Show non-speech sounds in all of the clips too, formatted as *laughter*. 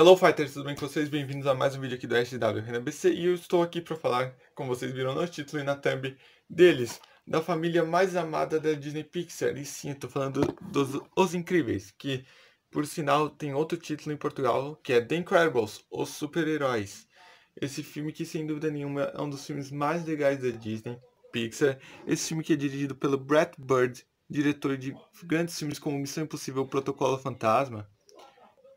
Hello Fighters, tudo bem com vocês? Bem-vindos a mais um vídeo aqui do SW e eu estou aqui para falar, como vocês viram no título e na thumb, deles, da família mais amada da Disney Pixar. E sim, estou falando dos Os Incríveis, que por sinal tem outro título em Portugal, que é The Incredibles, Os Super-Heróis. Esse filme que sem dúvida nenhuma é um dos filmes mais legais da Disney Pixar. Esse filme que é dirigido pelo Brad Bird, diretor de grandes filmes como Missão Impossível, Protocolo Fantasma,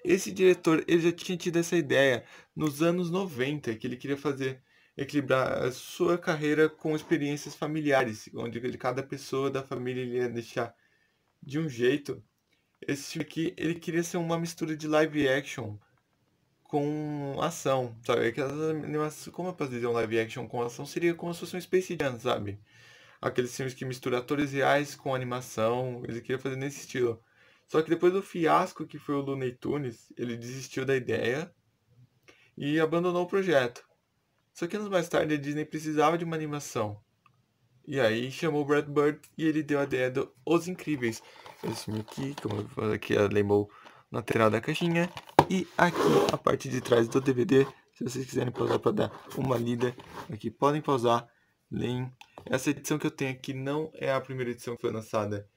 esse diretor, ele já tinha tido essa ideia nos anos 90, que ele queria fazer equilibrar a sua carreira com experiências familiares, onde cada pessoa da família ele ia deixar de um jeito. Esse filme aqui, ele queria ser uma mistura de live action com ação, sabe? como fazer dizer um live action com ação? Seria como se fosse um Space Jam, sabe? Aqueles filmes que misturam atores reais com animação, ele queria fazer nesse estilo. Só que depois do fiasco que foi o Looney Tunes, ele desistiu da ideia e abandonou o projeto. Só que anos mais tarde a Disney precisava de uma animação. E aí chamou o Brad Bird e ele deu a ideia do Os Incríveis. Esse aqui, como eu falei aqui, lembrou na lateral da caixinha. E aqui a parte de trás do DVD. Se vocês quiserem pausar para dar uma lida aqui, podem pausar. Leem. Essa edição que eu tenho aqui não é a primeira edição que foi lançada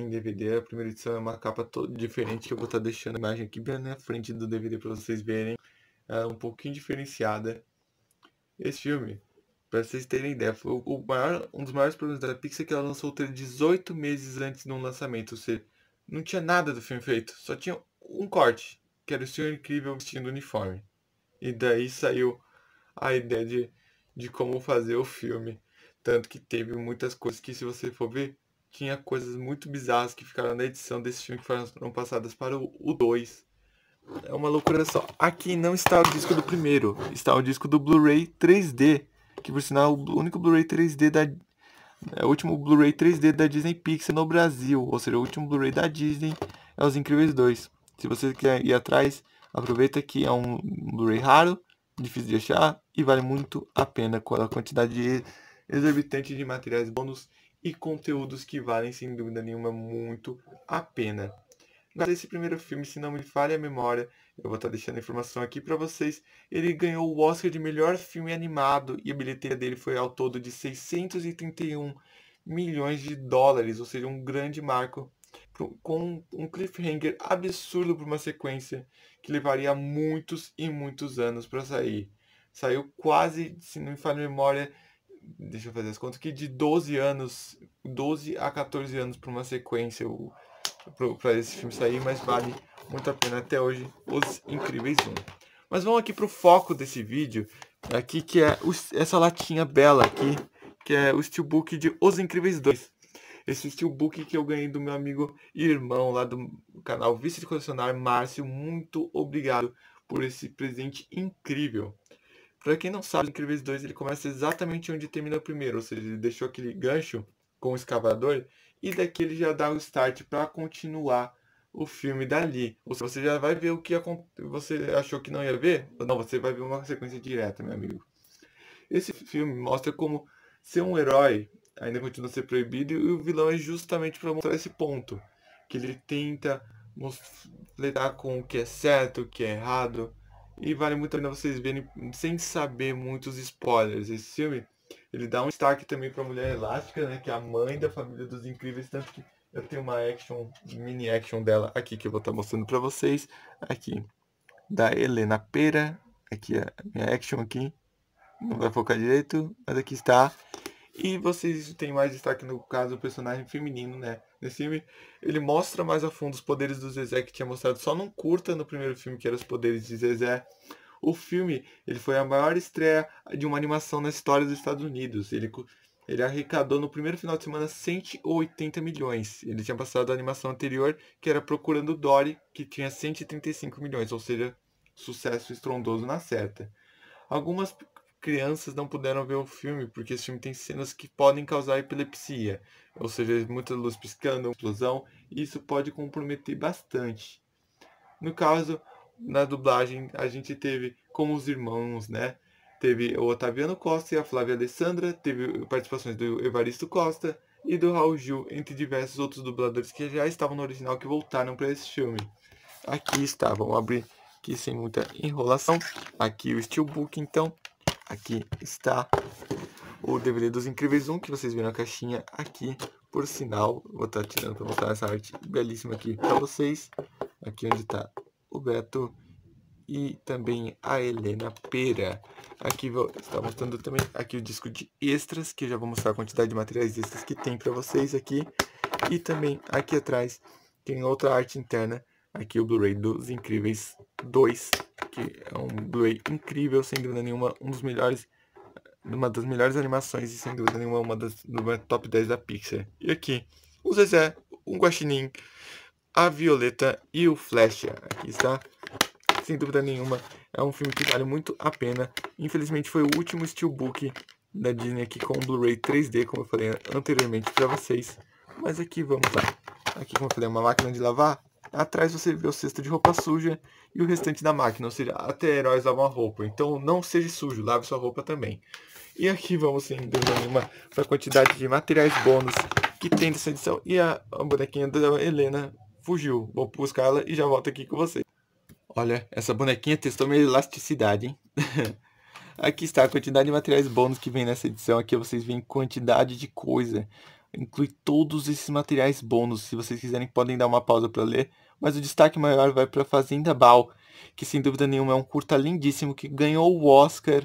em DVD. A primeira edição é uma capa toda diferente, que eu vou estar tá deixando a imagem aqui bem na frente do DVD para vocês verem. É um pouquinho diferenciada. Esse filme, para vocês terem ideia, foi o maior, um dos maiores problemas da Pixar é que ela lançou o 18 meses antes do lançamento. Ou seja, não tinha nada do filme feito, só tinha um corte, que era o Senhor Incrível vestindo uniforme. E daí saiu a ideia de, de como fazer o filme. Tanto que teve muitas coisas que, se você for ver, tinha coisas muito bizarras que ficaram na edição desse filme que foram passadas para o 2. É uma loucura só. Aqui não está o disco do primeiro, está o disco do Blu-ray 3D, que por sinal é o único Blu-ray 3D da é o último Blu-ray 3D da Disney Pixar no Brasil, ou seja, o último Blu-ray da Disney é Os Incríveis 2. Se você quer ir atrás, aproveita que é um Blu-ray raro, difícil de achar e vale muito a pena com a quantidade exorbitante de materiais bônus e conteúdos que valem, sem dúvida nenhuma, muito a pena. Esse primeiro filme, se não me falha a memória, eu vou estar tá deixando a informação aqui para vocês. Ele ganhou o Oscar de melhor filme animado e a bilheteria dele foi ao todo de 631 milhões de dólares, ou seja, um grande marco com um cliffhanger absurdo para uma sequência que levaria muitos e muitos anos para sair. Saiu quase, se não me falha a memória, Deixa eu fazer as contas que de 12 anos, 12 a 14 anos para uma sequência para esse filme sair, mas vale muito a pena até hoje Os Incríveis 1. Mas vamos aqui para o foco desse vídeo, aqui que é essa latinha bela aqui, que é o steelbook de Os Incríveis 2. Esse steelbook que eu ganhei do meu amigo e irmão lá do canal Vice de Colecionar, Márcio. Muito obrigado por esse presente incrível. Para quem não sabe, Incríveis 2 ele começa exatamente onde termina o primeiro, ou seja, ele deixou aquele gancho com o escavador e daqui ele já dá o start para continuar o filme dali. Ou seja, você já vai ver o que você achou que não ia ver, não, você vai ver uma sequência direta, meu amigo. Esse filme mostra como ser um herói ainda continua a ser proibido e o vilão é justamente para mostrar esse ponto, que ele tenta lidar com o que é certo, o que é errado, e vale muito a pena vocês verem sem saber muitos spoilers. Esse filme, ele dá um destaque também pra Mulher Elástica, né? Que é a mãe da família dos incríveis, tanto que eu tenho uma action, mini action dela aqui que eu vou estar tá mostrando pra vocês. Aqui. Da Helena Pera. Aqui é a minha action aqui. Não vai focar direito, mas aqui está. E vocês têm mais destaque no caso do personagem feminino, né? Nesse filme, ele mostra mais a fundo os poderes do Zezé que tinha mostrado só num curta no primeiro filme, que era os poderes de Zezé. O filme ele foi a maior estreia de uma animação na história dos Estados Unidos. Ele, ele arrecadou no primeiro final de semana 180 milhões. Ele tinha passado a animação anterior, que era Procurando Dory, que tinha 135 milhões, ou seja, sucesso estrondoso na certa. Algumas crianças não puderam ver o filme, porque esse filme tem cenas que podem causar epilepsia, ou seja, muita luz piscando, explosão, e isso pode comprometer bastante. No caso, na dublagem, a gente teve como os irmãos, né? Teve o Otaviano Costa e a Flávia Alessandra, teve participações do Evaristo Costa e do Raul Gil, entre diversos outros dubladores que já estavam no original que voltaram para esse filme. Aqui está, vamos abrir aqui sem muita enrolação. Aqui o Steelbook, então, Aqui está o DVD dos Incríveis 1, que vocês viram a caixinha aqui. Por sinal, vou estar tá tirando para mostrar essa arte belíssima aqui para vocês. Aqui onde está o Beto e também a Helena Pera. Aqui vou estar mostrando também aqui o disco de extras, que eu já vou mostrar a quantidade de materiais extras que tem para vocês aqui. E também aqui atrás tem outra arte interna aqui o Blu-ray dos Incríveis 2, que é um Blu-ray incrível, sem dúvida nenhuma, um dos melhores, uma das melhores animações e sem dúvida nenhuma uma das uma top 10 da Pixar. E aqui, o Zezé, o Guaxinim, a Violeta e o Flash. Aqui está, sem dúvida nenhuma, é um filme que vale muito a pena. Infelizmente foi o último steelbook da Disney aqui com Blu-ray 3D, como eu falei anteriormente para vocês. Mas aqui vamos lá. Aqui, como eu falei, é uma máquina de lavar Atrás você vê o cesto de roupa suja e o restante da máquina, ou seja, até heróis lavam a roupa. Então não seja sujo, lave sua roupa também. E aqui vamos em uma para a quantidade de materiais bônus que tem nessa edição. E a, a bonequinha da Helena fugiu. Vou buscar ela e já volto aqui com vocês. Olha, essa bonequinha testou minha elasticidade, hein? *laughs* aqui está a quantidade de materiais bônus que vem nessa edição. Aqui vocês veem quantidade de coisa inclui todos esses materiais bônus. Se vocês quiserem, podem dar uma pausa para ler mas o destaque maior vai para Fazenda Bal, que sem dúvida nenhuma é um curta lindíssimo que ganhou o Oscar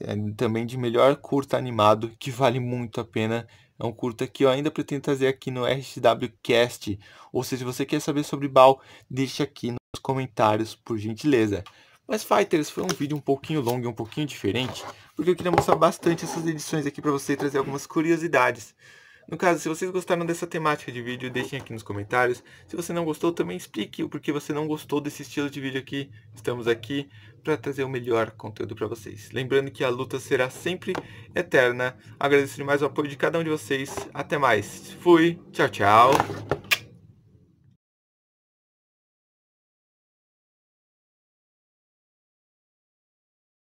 é, também de melhor curta animado, que vale muito a pena. É um curta que eu ainda pretendo trazer aqui no RTW Cast. Ou seja, se você quer saber sobre Bal, deixe aqui nos comentários, por gentileza. Mas Fighters foi um vídeo um pouquinho longo e um pouquinho diferente, porque eu queria mostrar bastante essas edições aqui para você e trazer algumas curiosidades. No caso, se vocês gostaram dessa temática de vídeo, deixem aqui nos comentários. Se você não gostou, também explique o porquê você não gostou desse estilo de vídeo aqui. Estamos aqui para trazer o melhor conteúdo para vocês. Lembrando que a luta será sempre eterna. Agradeço demais o apoio de cada um de vocês. Até mais. Fui. Tchau, tchau.